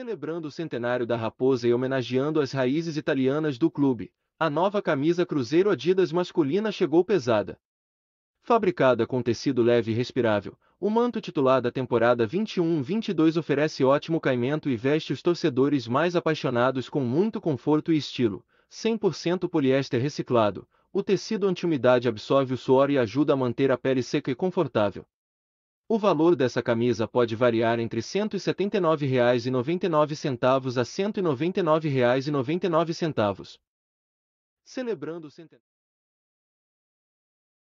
Celebrando o centenário da Raposa e homenageando as raízes italianas do clube, a nova camisa Cruzeiro Adidas masculina chegou pesada. Fabricada com tecido leve e respirável, o manto titular da temporada 21-22 oferece ótimo caimento e veste os torcedores mais apaixonados com muito conforto e estilo. 100% poliéster reciclado, o tecido anti-umidade absorve o suor e ajuda a manter a pele seca e confortável. O valor dessa camisa pode variar entre R$ 179,99 a R$ 199,99. Celebrando o centenário.